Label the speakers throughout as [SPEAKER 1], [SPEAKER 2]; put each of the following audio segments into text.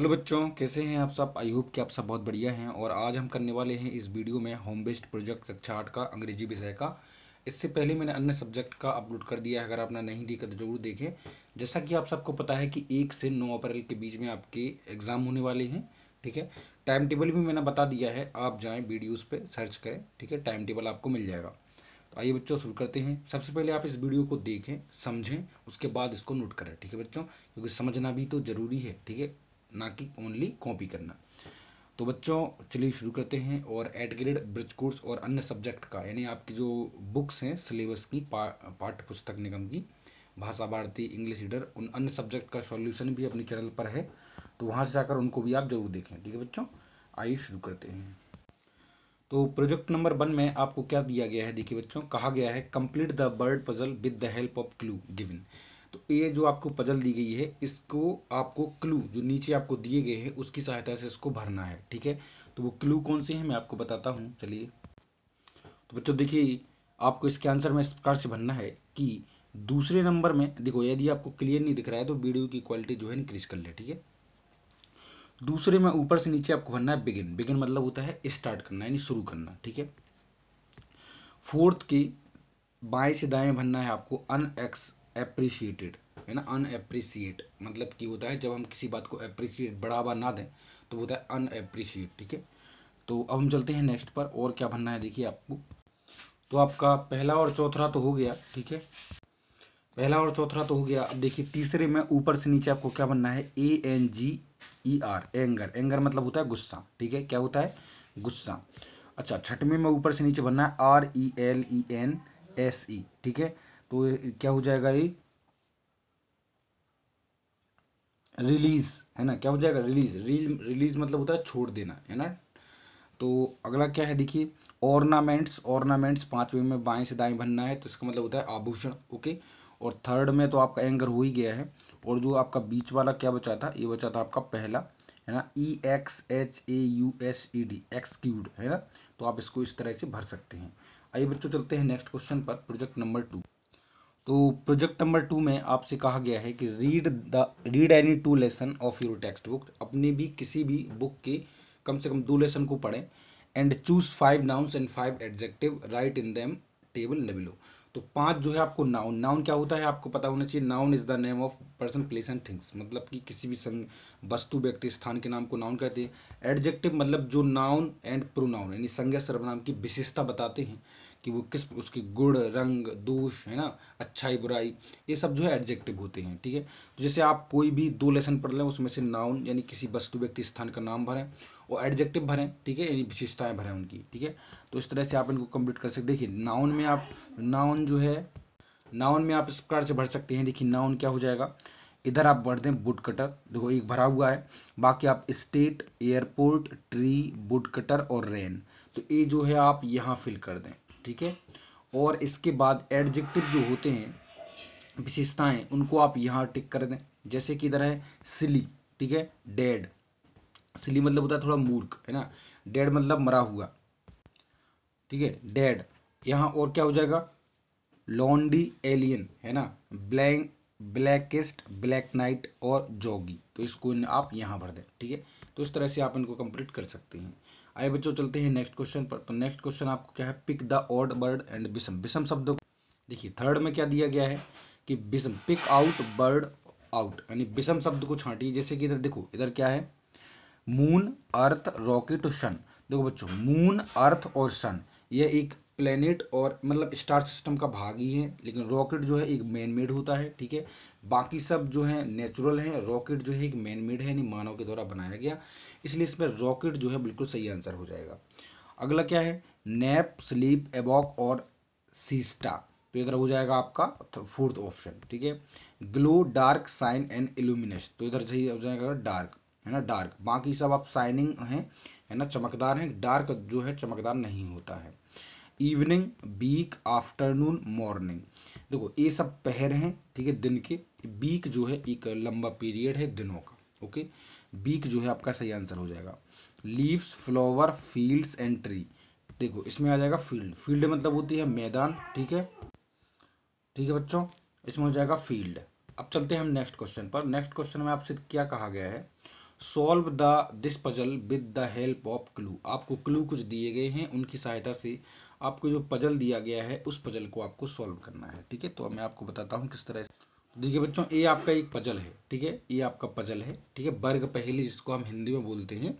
[SPEAKER 1] hello बच्चों कैसे हैं आप सब आई होप कि आप सब बहुत बढ़िया हैं और आज हम करने वाले हैं इस वीडियो में होम बेस्ड प्रोजेक्ट कक्षा आठ का अंग्रेजी विषय का इससे पहले मैंने अन्य सब्जेक्ट का अपलोड कर दिया है अगर आपने नहीं देखा तो जरूर देखें जैसा कि आप सबको पता है कि एक से नौ अप्रैल के बीच में आपके एग्जाम होने वाले हैं ठीक है टाइम टेबल भी मैंने बता दिया है आप जाएँ वीडियोज़ पर सर्च करें ठीक है टाइम टेबल आपको मिल जाएगा तो आइए बच्चों शुरू करते हैं सबसे पहले आप इस वीडियो को देखें समझें उसके बाद इसको नोट करें ठीक है बच्चों क्योंकि समझना भी तो ज़रूरी है ठीक है ना कि ओनली कॉपी करना तो बच्चों चलिए शुरू करते हैं और एट ग्रेड ब्रिज कोर्स और अन्य सब्जेक्ट का यानी आपकी जो बुक्स हैं सिलेबस की पा, पाठ्य पुस्तक निगम की भाषा भारती इंग्लिश रीडर उन अन्य सब्जेक्ट का सॉल्यूशन भी अपने चैनल पर है तो वहाँ से जाकर उनको भी आप जरूर देखें ठीक है बच्चों आइए शुरू करते हैं तो प्रोजेक्ट नंबर वन में आपको क्या दिया गया है देखिए बच्चों कहा गया है complete the bird puzzle with the help of clue given तो ये जो आपको पजल दी गई है इसको आपको क्लू जो नीचे आपको दिए गए हैं उसकी सहायता से इसको भरना है ठीक है तो वो क्लू कौन से हैं मैं आपको बताता हूँ चलिए तो बच्चों देखिए आपको इसके आंसर में इस प्रकार से भरना है कि दूसरे नंबर में देखो यदि आपको क्लियर नहीं दिख रहा है तो वीडियो की क्वालिटी जो है इंक्रीज कर ले ठीक है दूसरे में ऊपर से नीचे आपको भरना है बिगिन बिगिन मतलब होता है स्टार्ट करना यानी शुरू करना ठीक है फोर्थ की बाएं से दाएं भरना है आपको अन एक्स अप्रिशिएटेड है ना अनएप्रिशिएट मतलब कि होता है जब हम किसी बात को अप्रिशिएट बढ़ावा ना दें तो होता है अनएप्रिशिएट ठीक है तो अब हम चलते हैं नेक्स्ट पर और क्या बनना है देखिए आपको तो आपका पहला और चौथा तो हो गया ठीक है पहला और चौथा तो हो गया अब देखिए तीसरे में ऊपर से नीचे आपको क्या बनना है A N G E R anger anger मतलब होता है गुस्सा ठीक है क्या होता है गुस्सा अच्छा छठवें में ऊपर से नीचे बनना है R E L E N S E ठीक है तो क्या हो जाएगा ये रिलीज है ना क्या हो जाएगा रिलीज रिल रिलीज मतलब होता है छोड़ देना है ना तो अगला क्या है देखिए ऑर्नामेंट्स ऑर्नामेंट्स पांचवें में बाएं से दाएं बनना है तो इसका मतलब होता है आभूषण ओके और थर्ड में तो आपका एंगर हो ही गया है और जो आपका बीच वाला क्या बचा था ये बचा था आपका पहला है ना E X H A U S E D excused है ना तो आप इसको इस तरह से भर सकते हैं आइए बच्चों चलते हैं नेक्स्ट क्वेश्चन पर प्रोजेक्ट नंबर टू तो प्रोजेक्ट नंबर टू में आपसे कहा गया है कि read the read any two lesson of your text book अपनी भी किसी भी बुक के कम से कम दो लेसन को पढ़ें and choose five nouns and five adjective write in them table लेवलो तो पांच जो है आपको नाउन नाउन क्या होता है आपको पता होना चाहिए noun is the name of person place and things मतलब कि किसी भी संग वस्तु व्यक्ति स्थान के नाम को नाउन कहते हैं एडजेक्टिव मतलब जो नाउन एंड प्रोनाउन यानी संज्ञा सर्वनाम की विशेषता बताते हैं कि वो किस उसकी गुण रंग दोष है ना अच्छाई बुराई ये सब जो है एडजेक्टिव होते हैं ठीक है तो जैसे आप कोई भी दो लेसन पढ़ लें उसमें से नाउन यानी किसी वस्तु व्यक्ति स्थान का नाम भरें और एडजेक्टिव भरें ठीक है यानी विशेषताएं भरें उनकी ठीक है तो इस तरह से आप इनको कंप्लीट कर सकते देखिए नाउन में आप नाउन जो है नाउन में आप इस प्रकार से भर सकते हैं देखिए नाउन क्या हो जाएगा इधर आप भर दें बुड कटर देखो एक भरा हुआ है बाकी आप state airport tree wood cutter और रेन तो ये जो है आप यहाँ फिल कर दें ठीक है और इसके बाद एडजेक्टिव जो होते हैं विशेषताएं उनको आप यहाँ टिक कर दें जैसे कि इधर है सिली ठीक है डेड सिली मतलब होता है थोड़ा मूर्ख है ना डेड मतलब मरा हुआ ठीक है डेड यहाँ और क्या हो जाएगा लॉन्डी एलियन है ना ब्लैंक ब्लैकेस्ट ब्लैक नाइट और जॉगी तो इसको आप यहाँ भर दें ठीक है तो इस तरह से आप इनको कंप्लीट कर सकते हैं आइए बच्चों चलते हैं नेक्स्ट क्वेश्चन पर तो नेक्स्ट क्वेश्चन आपको क्या है pick the odd bird and बिसम बिसम शब्द देखिए थर्ड में क्या दिया गया है कि बिसम पिक आउट बर्ड आउट यानी बिसम शब्द को छांटिए जैसे कि इधर देखो इधर क्या है मून अर्थ रॉकेट और सन देखो बच्चों मून अर्थ और सन यह एक प्लेनेट और मतलब स्टार सिस्टम का भाग ही है लेकिन रॉकेट जो है एक मैन मेड होता है ठीक है बाकी सब जो है नेचुरल है रॉकेट जो है एक मैन मेड है यानी मानव के द्वारा बनाया गया इसलिए इसमें रॉकेट जो है बिल्कुल सही आंसर हो जाएगा अगला क्या है नैप स्लीप एबॉक और सीस्टा तो इधर हो जाएगा आपका फोर्थ ऑप्शन ठीक है glow dark sign and illumination तो इधर सही हो जाएगा डार्क है ना डार्क बाकी सब आप साइनिंग हैं है ना चमकदार हैं डार्क जो है चमकदार नहीं होता है इवनिंग बीक आफ्टरनून मॉर्निंग देखो ये सब पहर हैं ठीक है दिन के बीक जो है एक लंबा पीरियड है दिनों का ओके बीक जो है आपका सही आंसर हो जाएगा leaves flower fields and tree देखो इसमें आ जाएगा फील्ड फील्ड मतलब होती है मैदान ठीक है ठीक है बच्चों इसमें हो जाएगा फील्ड अब चलते हैं हम नेक्स्ट क्वेश्चन पर नेक्स्ट क्वेश्चन में आपसे क्या कहा गया है solve the this puzzle with the help of clue आपको क्लू कुछ दिए गए हैं उनकी सहायता से आपको जो पजल दिया गया है उस पजल को आपको सॉल्व करना है ठीक है तो मैं आपको बताता हूँ किस तरह से... देखिए बच्चों ये आपका एक पजल है ठीक है ये आपका पजल है ठीक है वर्ग पहली जिसको हम हिंदी में बोलते हैं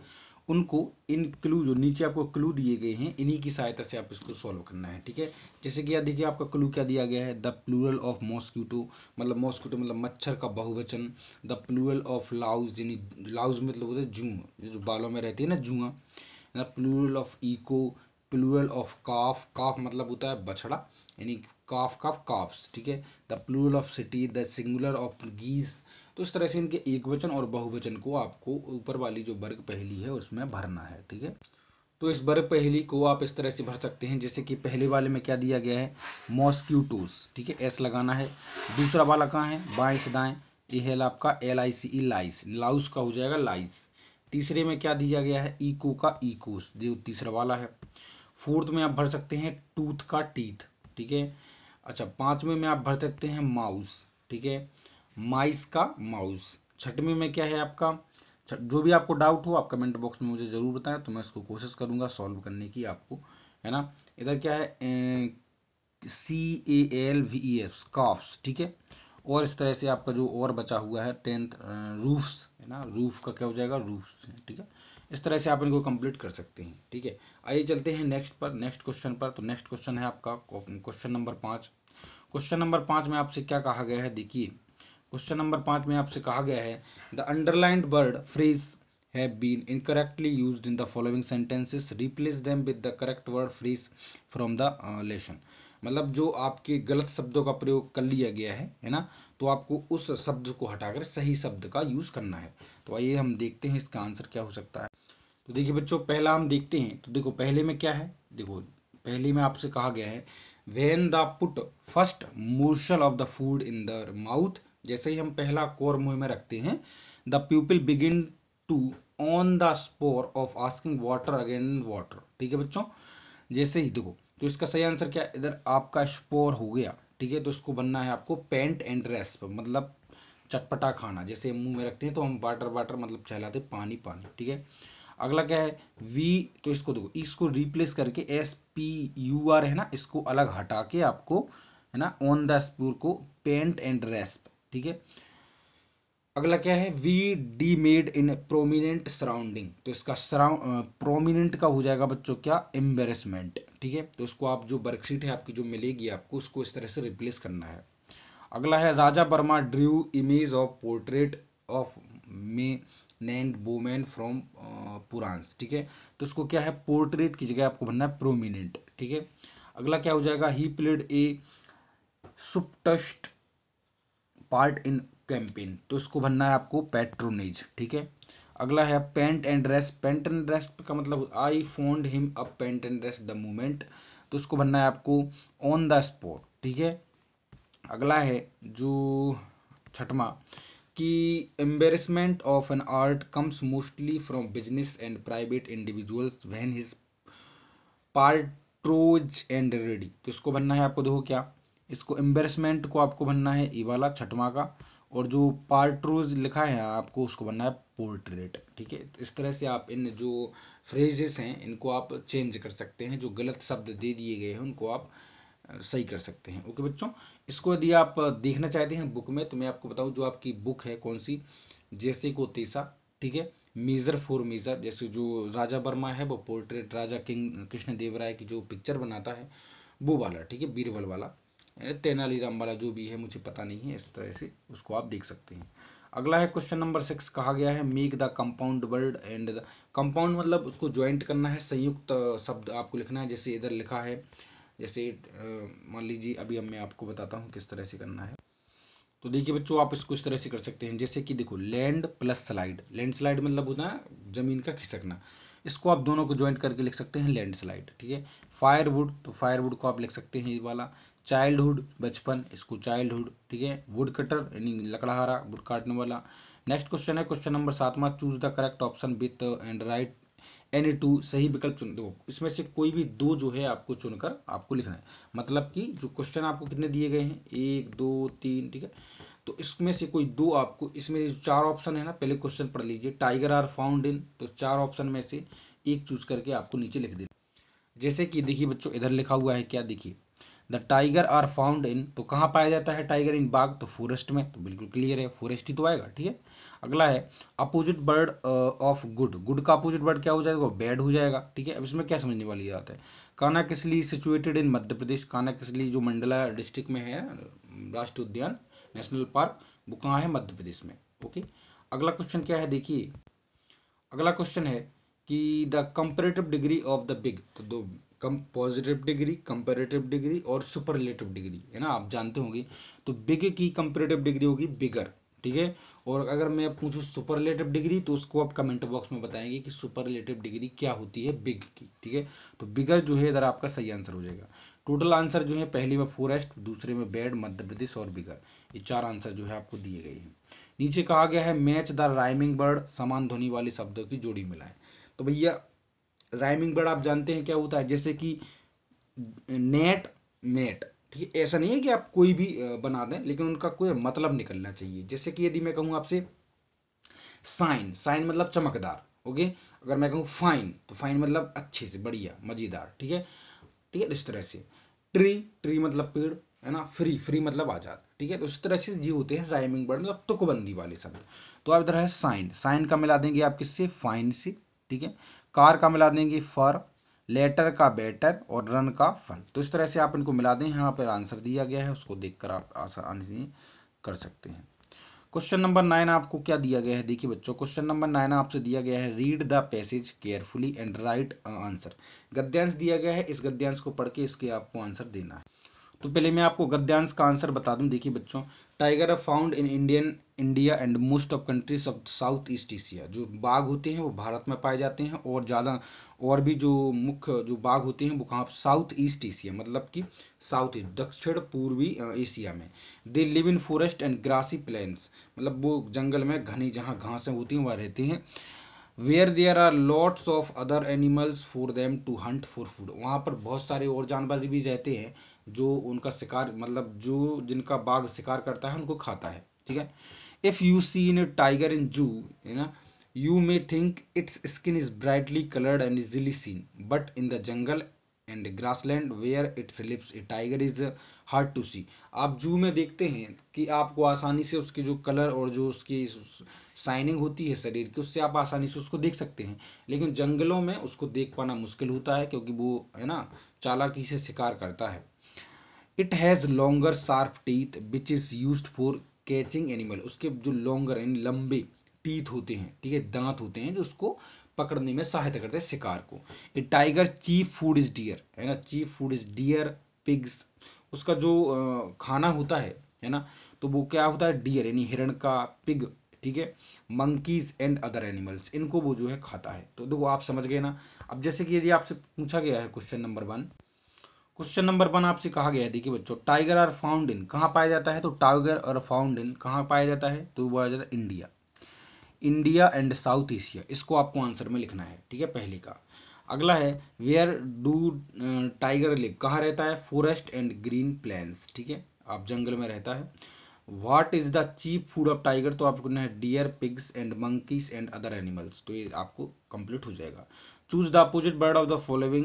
[SPEAKER 1] उनको इन क्लू जो नीचे आपको क्लू दिए गए हैं इन्हीं की सहायता से आप इसको सॉल्व करना है ठीक है जैसे कि यार देखिए आपका क्लू क्या दिया गया है द प्लूरल ऑफ मॉस्क्यूटो मतलब मॉस्क्यूटो मतलब मच्छर का बहुवचन द प्लूरल ऑफ लाउज यानी लाउज मतलब होता है जू जो बालों में रहती है ना जुआ the plural of echo plural of calf calf मतलब होता है बछड़ा यानी काफ काफ काफ्स ठीक है the plural of city the singular of geese तो इस तरह से इनके एक वचन और बहुवचन को आपको ऊपर वाली जो वर्ग पहली है उसमें भरना है ठीक है तो इस वर्ग पहली को आप इस तरह से भर सकते हैं जैसे कि पहले वाले में क्या दिया गया है मॉस्क्यूटोस ठीक है एस लगाना है दूसरा वाला कहाँ है बाएं से दाएं ये है आपका L I C E lyase Laue's का हो जाएगा लाइस तीसरे में क्या दिया गया है ईको का ईकोस जो तीसरा वाला है फोर्थ में आप भर सकते हैं टूथ का टीथ ठीक है अच्छा पाँचवें में आप भर सकते हैं माउस ठीक है माइस का माउस छठवें में क्या है आपका जो भी आपको डाउट हो आप कमेंट बॉक्स में मुझे ज़रूर बताएं तो मैं इसको कोशिश करूंगा सॉल्व करने की आपको है ना इधर क्या है C A L V E F calves ठीक है और इस तरह से आपका जो और बचा हुआ है टेंथ रूफ्स है ना रूफ का क्या हो जाएगा रूफ्स ठीक है इस तरह से आप इनको कंप्लीट कर सकते हैं ठीक है आइए चलते हैं नेक्स्ट पर नेक्स्ट क्वेश्चन पर तो नेक्स्ट क्वेश्चन है आपका क्वेश्चन नंबर पाँच क्वेश्चन नंबर पाँच में आपसे क्या कहा गया है देखिए क्वेश्चन नंबर पाँच में आपसे कहा गया है the underlined word phrase have been incorrectly use in the following sentences replace them with the correct word phrase from the lesson मतलब जो आपके गलत शब्दों का प्रयोग कर लिया गया है है ना तो आपको उस शब्द को हटाकर सही शब्द का यूज़ करना है तो आइए हम देखते हैं इसका आंसर क्या हो सकता है तो देखिए बच्चों पहला हम देखते हैं तो देखो पहले में क्या है देखो पहले में आपसे कहा गया है when the put first motion of the food in the mouth जैसे ही हम पहला कोर मुंह में रखते हैं the people begin to on the spur of asking water again water ठीक है बच्चों जैसे ही देखो तो इसका सही आंसर क्या इधर आपका स्पोर हो गया ठीक है तो इसको बनना है आपको पेंट एंड रेस्प मतलब चटपटा खाना जैसे मुंह में रखते हैं तो हम वाटर वाटर मतलब चहलाते पानी पानी ठीक है अगला क्या है वी तो इसको देखो इसको रिप्लेस करके एस पी यू आर है ना इसको अलग हटा के आपको है ना ऑन द स्पूर को पेंट एंड रेस्प ठीक है अगला क्या है we D made in prominent surrounding तो इसका सराउंड प्रोमिनेंट का हो जाएगा बच्चों क्या एम्बेरसमेंट ठीक है तो इसको आप जो वर्कशीट है आपकी जो मिलेगी आपको उसको इस तरह से रिप्लेस करना है अगला है Raja Varma drew image of portrait of में नेंड वोमेन फ्रॉम पुरांस ठीक है तो उसको क्या है पोर्ट्रेट की जगह आपको बनना है प्रोमिनेंट ठीक है अगला क्या हो जाएगा ही प्लेड ए सुपटस्ट पार्ट इन कैंपेन तो इसको बनना है आपको पेट्रोनेज ठीक है अगला है paint and dress paint and dress का मतलब I found him a paint and dress the moment तो उसको बनना है आपको ऑन द स्पॉट ठीक है अगला है जो छठवा कि embarrassment of an art comes mostly from business and private individuals when his patrons and ready तो इसको बनना है आपको देखो क्या इसको एम्बेरसमेंट को आपको बनना है ई वाला छठवा का और जो पार्ट्रोज लिखा है आपको उसको बनना है पोर्ट्रेट ठीक है इस तरह से आप इन जो फ्रेजेस हैं इनको आप चेंज कर सकते हैं जो गलत शब्द दे दिए गए हैं उनको आप सही कर सकते हैं ओके बच्चों इसको यदि आप देखना चाहते हैं बुक में तो मैं आपको बताऊं जो आपकी बुक है कौन सी जैसे को तेसा ठीक है मेजर फोर मेजर जैसे जो राजा वर्मा है वो पोर्ट्रेट राजा किंग कृष्ण देवराय की जो पिक्चर बनाता है वो वाला ठीक है बीरबल वाला तेनालीराम वाला जो भी है मुझे पता नहीं है इस तरह से उसको आप देख सकते हैं अगला है क्वेश्चन नंबर सिक्स कहा गया है make the compound word and the compound मतलब उसको ज्वाइंट करना है संयुक्त शब्द आपको लिखना है जैसे इधर लिखा है जैसे मान लीजिए अभी अब मैं आपको बताता हूँ किस तरह से करना है तो देखिए बच्चों आप इसको इस तरह से कर सकते हैं जैसे कि देखो land plus slide land slide मतलब होता है जमीन का खिसकना इसको आप दोनों को ज्वाइंट करके लिख सकते हैं लैंड स्लाइड ठीक है फायरवुड तो फायरवुड को आप लिख सकते हैं ये वाला चाइल्डहुड बचपन इसको चाइल्डहुड ठीक है वुड कटर यानी लकड़ाहारा वुड काटने वाला नेक्स्ट क्वेश्चन है क्वेश्चन नंबर सातवा choose the correct option with and write an to सही विकल्प चुन दो इसमें से कोई भी दो जो है आपको चुनकर आपको लिखना है मतलब कि जो क्वेश्चन आपको कितने दिए गए हैं एक दो तीन ठीक है तो इसमें से कोई दो आपको इसमें चार ऑप्शन है ना पहले क्वेश्चन पढ़ लीजिए टाइगर आर फाउंड इन तो चार ऑप्शन में से एक चूज करके आपको नीचे लिख देना जैसे कि देखिए बच्चों इधर लिखा हुआ है क्या देखिए the tiger are found in तो कहाँ पाया जाता है टाइगर इन बाग तो फॉरेस्ट में तो बिल्कुल क्लियर है फॉरेस्ट ही तो आएगा ठीक है अगला है opposite bird of good good का अपोजिट बर्ड क्या हो जाएगा बैड हो जाएगा ठीक है अब इसमें क्या समझने वाली बात है काना किसली सिचुएटेड इन मध्य प्रदेश काना किसली जो मंडला डिस्ट्रिक्ट में है राष्ट्रीय उद्यान नेशनल पार्क वो कहाँ है मध्य प्रदेश में ओके अगला क्वेश्चन क्या है देखिए अगला क्वेश्चन है कि the comparative degree of the big तो दो कम पॉजिटिव डिग्री कंपेरेटिव डिग्री और सुपरलेटिव डिग्री है ना आप जानते होंगे तो बिग की कंपेरेटिव डिग्री होगी बिगर ठीक है और अगर मैं पूछूं सुपरलेटिव डिग्री तो उसको आप कमेंट बॉक्स में बताएंगे कि सुपरलेटिव डिग्री क्या होती है बिग की ठीक है तो बिगर जो है इधर आपका सही आंसर हो जाएगा टोटल आंसर जो है पहली में फोरेस्ट दूसरे में बेड मध्य प्रदेश और बिगर ये चार आंसर जो है आपको दिए गए हैं नीचे कहा गया है मैच द राइमिंग बर्ड समान ध्वनि वाले शब्दों की जोड़ी है तो भैया राइमिंग वर्ड आप जानते हैं क्या होता है जैसे कि नेट नेट ठीक है ऐसा नहीं है कि आप कोई भी बना दें लेकिन उनका कोई मतलब निकलना चाहिए जैसे कि यदि मैं कहूँ आपसे साइन साइन मतलब चमकदार ओके अगर मैं कहूँ फाइन तो फाइन मतलब अच्छे से बढ़िया मजेदार ठीक है ठीक है तो इस तरह से ट्री ट्री मतलब पेड़ है ना फ्री फ्री मतलब आजाद ठीक है तो इस तरह से जी होते हैं राइमिंग बर्ड मतलब तुकबंदी वाले शब्द तो आप इधर है साइन साइन का मिला देंगे आप किससे फाइन से ठीक है कार का मिला देंगे फर लेटर का बेटर और रन का फन तो इस तरह से आप इनको मिला दें यहाँ पर आंसर दिया गया है उसको देखकर आप आसानी कर सकते हैं क्वेश्चन नंबर नाइन आपको क्या दिया गया है देखिए बच्चों क्वेश्चन नंबर नाइन आपसे दिया गया है read the passage carefully and write answer गद्यांश दिया गया है इस गद्यांश को पढ़ के इसके आपको आंसर देना है तो पहले मैं आपको गद्यांश का आंसर बता दूं देखिए बच्चों tiger are found in Indian India and most of countries of south east Asia जो बाघ होते हैं वो भारत में पाए जाते हैं और ज़्यादा और भी जो मुख्य जो बाघ होते हैं वो कहाँ साउथ ईस्ट एशिया मतलब कि साउथ ईस्ट दक्षिण पूर्वी एशिया में they live in forest and grassy plains मतलब वो जंगल में घनी जहाँ घासें होती हैं वहाँ रहते हैं where there are lots of other animals for them to hunt for food वहाँ पर बहुत सारे और जानवर भी रहते हैं जो उनका शिकार मतलब जो जिनका बाघ शिकार करता है उनको खाता है ठीक है if you see in a tiger in zoo है ना you may think its skin is brightly colored and easily seen but in the jungle and grassland where its lips a tiger is hard to see आप zoo में देखते हैं कि आपको आसानी से उसके जो कलर और जो उसकी शाइनिंग होती है शरीर की उससे आप आसानी से उसको देख सकते हैं लेकिन जंगलों में उसको देख पाना मुश्किल होता है क्योंकि वो है ना चालाकी से शिकार करता है it has longer sharp teeth which is use for catching animal उसके जो लॉन्गर यानी लंबे टीथ होते हैं ठीक है दांत होते हैं जो उसको पकड़ने में सहायता करते हैं शिकार को a tiger chief food is deer है ना chief food is deer pigs उसका जो खाना होता है है ना तो वो क्या होता है डियर यानी हिरण का पिग ठीक है मंकीज एंड अदर एनिमल्स इनको वो जो है खाता है तो देखो आप समझ गए ना अब जैसे कि यदि आपसे पूछा गया है question number one question number one आपसे कहा गया है देखिए बच्चों टाइगर आर फाउंड इन कहाँ पाया जाता है तो टाइगर आर फाउंड इन कहाँ पाया जाता है तो वो आ जाता है India India and south Asia इसको आपको आंसर में लिखना है ठीक है पहले का अगला है वेयर डू टाइगर लिव कहाँ रहता है फॉरेस्ट एंड ग्रीन प्लेन्स ठीक है आप जंगल में रहता है what is the cheap food of tiger तो आपको है deer pigs and monkeys and other animals तो ये आपको कंप्लीट हो जाएगा choose the opposite bird of the following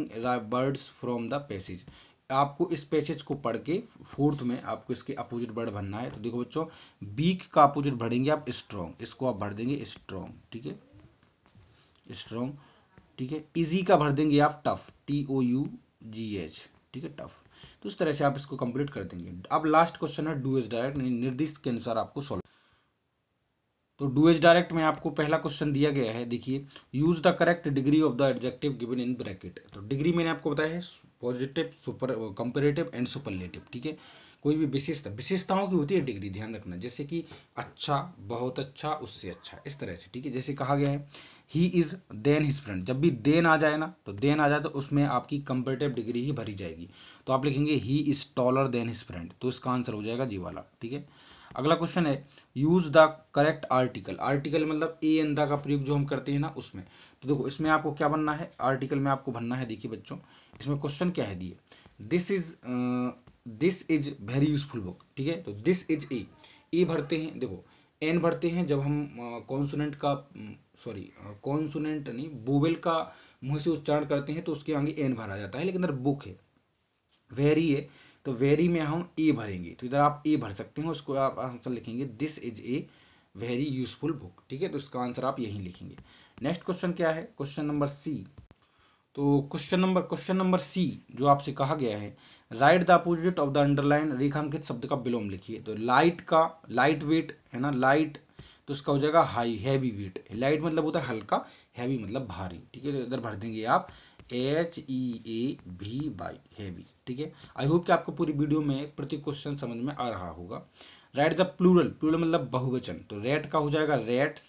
[SPEAKER 1] birds from the passage आपको इस पैसेज को पढ़ के फोर्थ में आपको इसके अपोजिट वर्ड भरना है तो देखो बच्चों बीक का अपोजिट भरेंगे आप स्ट्रॉन्ग इसको आप भर देंगे स्ट्रॉन्ग ठीक है स्ट्रॉन्ग ठीक है इजी का भर देंगे आप tough T O U G H ठीक है टफ तो इस तरह से आप इसको कंप्लीट कर देंगे अब लास्ट क्वेश्चन है डू इज डायरेक्ट निर्दिष्ट के अनुसार आपको सॉल्व तो डूएज डायरेक्ट में आपको पहला क्वेश्चन दिया गया है देखिए use the correct degree of the adjective given in bracket तो डिग्री मैंने आपको बताया है positive super comparative and superlative ठीक है कोई भी विशेषता विशेषताओं की होती है डिग्री ध्यान रखना जैसे कि अच्छा बहुत अच्छा उससे अच्छा इस तरह से ठीक है जैसे कहा गया है he is than his friend जब भी देन आ जाए ना तो देन आ जाए तो उसमें आपकी कंपेरेटिव डिग्री ही भरी जाएगी तो आप लिखेंगे he is taller than his friend तो इसका आंसर हो जाएगा जी वाला ठीक है अगला क्वेश्चन है use the correct article article मतलब ए एन द का प्रयोग जो हम करते हैं ना उसमें तो देखो इसमें आपको क्या बनना है आर्टिकल में आपको बनना है देखिए बच्चों इसमें क्वेश्चन क्या है दिए this is this is very useful book ठीक है तो दिस इज ए ए भरते हैं देखो एन भरते हैं जब हम कॉन्सोनेंट अं, का सॉरी अं, कॉन्सोनेंट अं, नहीं बोवेल का मुंह से उच्चारण करते हैं तो उसके आगे एन भरा जाता है लेकिन अगर बुक है वेरी है तो वेरी में हम ए भरेंगे तो इधर आप ए भर सकते हो उसको आप आंसर लिखेंगे this is a very useful book ठीक है तो इसका आंसर आप यही लिखेंगे नेक्स्ट क्वेश्चन क्या है क्वेश्चन नंबर सी तो question number question number C जो आपसे कहा गया है write the opposite of the underline रेखांकित शब्द का विलोम लिखिए तो लाइट का लाइट वेट है ना लाइट तो उसका हो जाएगा हाई हैवी वेट लाइट मतलब होता है हल्का हैवी मतलब भारी ठीक है तो इधर भर देंगे आप एच ई ए भी बाई हैवी ठीक है आई होप कि आपको पूरी वीडियो में प्रति क्वेश्चन समझ में आ रहा होगा राइट द प्लूरल प्लूरल मतलब बहुवचन तो रेट का हो जाएगा रेट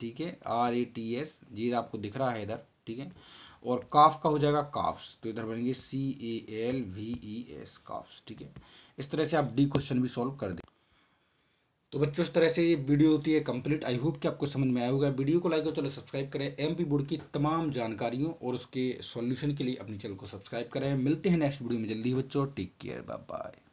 [SPEAKER 1] ठीक है आर ए टी एस ये आपको दिख रहा है इधर ठीक है और काफ का हो जाएगा काफ्स तो इधर बनेंगे C A L V E S calves ठीक है इस तरह से आप डी क्वेश्चन भी सॉल्व कर दें तो बच्चों इस तरह से ये वीडियो होती है कंप्लीट आई होप कि आपको समझ में आया होगा वीडियो को लाइक और चलो सब्सक्राइब करें एम पी बोर्ड की तमाम जानकारियों और उसके सॉल्यूशन के लिए अपने चैनल को सब्सक्राइब करें मिलते हैं नेक्स्ट वीडियो में जल्दी बच्चों टेक केयर बाय बाय